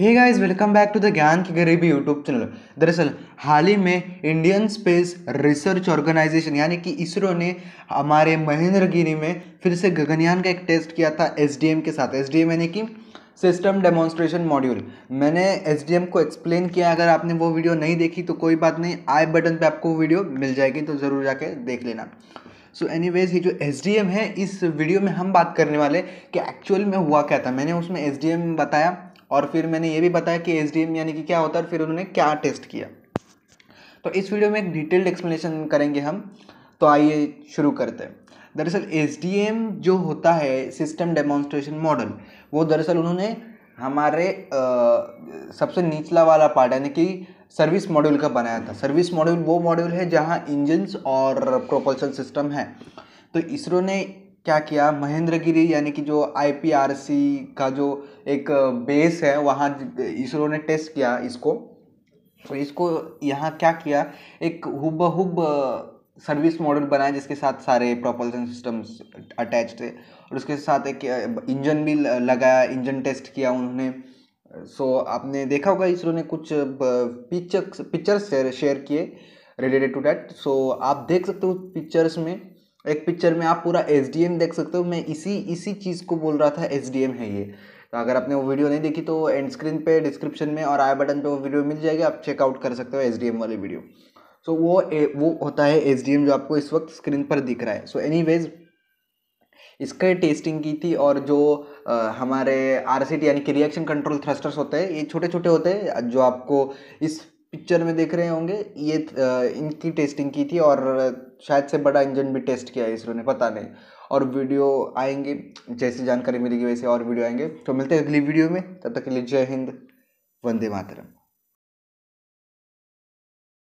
hey guys welcome back to the ज्ञान की गरीबी यूट्यूब चैनल दरअसल हाल ही में इंडियन स्पेस रिसर्च ऑर्गेनाइजेशन यानी कि इसरो ने हमारे महेंद्रगिरी में फिर से गगनयान का एक टेस्ट किया था एसडीएम के साथ एसडीएम यानी कि सिस्टम डेमोन्स्ट्रेशन मॉड्यूल मैंने एस को एक्सप्लेन किया अगर आपने वो वीडियो नहीं देखी तो कोई बात नहीं आई बटन पर आपको वीडियो मिल जाएगी तो ज़रूर जाके देख लेना सो एनी वेज ये जो एस है इस वीडियो में हम बात करने वाले कि एक्चुअल में हुआ क्या था मैंने उसमें एस बताया और फिर मैंने ये भी बताया कि एस यानी कि क्या होता है फिर उन्होंने क्या टेस्ट किया तो इस वीडियो में एक डिटेल्ड एक्सप्लेनेशन करेंगे हम तो आइए शुरू करते हैं दरअसल एस जो होता है सिस्टम डेमोन्स्ट्रेशन मॉडल वो दरअसल उन्होंने हमारे आ, सबसे निचला वाला पार्ट यानी कि सर्विस मॉड्यूल का बनाया था सर्विस मॉड्यूल वो मॉड्यूल है जहाँ इंजन्स और प्रोपल्सन सिस्टम है तो इसरो ने क्या किया महेंद्रगिरी यानी कि जो आईपीआरसी का जो एक बेस है वहाँ इसरो ने टेस्ट किया इसको तो इसको यहाँ क्या किया एक हुबहुब सर्विस मॉडल बनाया जिसके साथ सारे प्रोपल्सन सिस्टम्स अटैच थे और उसके साथ एक इंजन भी लगाया इंजन टेस्ट किया उन्होंने सो so, आपने देखा होगा इसरो ने कुछ पिक्चर्स पिक्चर्स शेयर किए रिलेटेड टू डैट सो आप देख सकते हो पिक्चर्स में एक पिक्चर में आप पूरा एस देख सकते हो मैं इसी इसी चीज़ को बोल रहा था एस है ये तो अगर आपने वो वीडियो नहीं देखी तो एंड स्क्रीन पे डिस्क्रिप्शन में और आई बटन पे वो वीडियो मिल जाएगी आप चेकआउट कर सकते हो एस वाली वीडियो सो so, वो ए, वो होता है एस जो आपको इस वक्त स्क्रीन पर दिख रहा है सो so, वेज इसके टेस्टिंग की थी और जो आ, हमारे आर यानी कि रिएक्शन कंट्रोल थ्रस्टर्स होते हैं ये छोटे छोटे होते हैं जो आपको इस पिक्चर में देख रहे होंगे ये इनकी टेस्टिंग की थी और शायद से बड़ा इंजन भी टेस्ट किया है इसरो ने पता नहीं और वीडियो आएंगे जैसी जानकारी मिलेगी वैसे और वीडियो आएंगे तो मिलते हैं अगली वीडियो में तब तक के लिए जय हिंद वंदे मातरम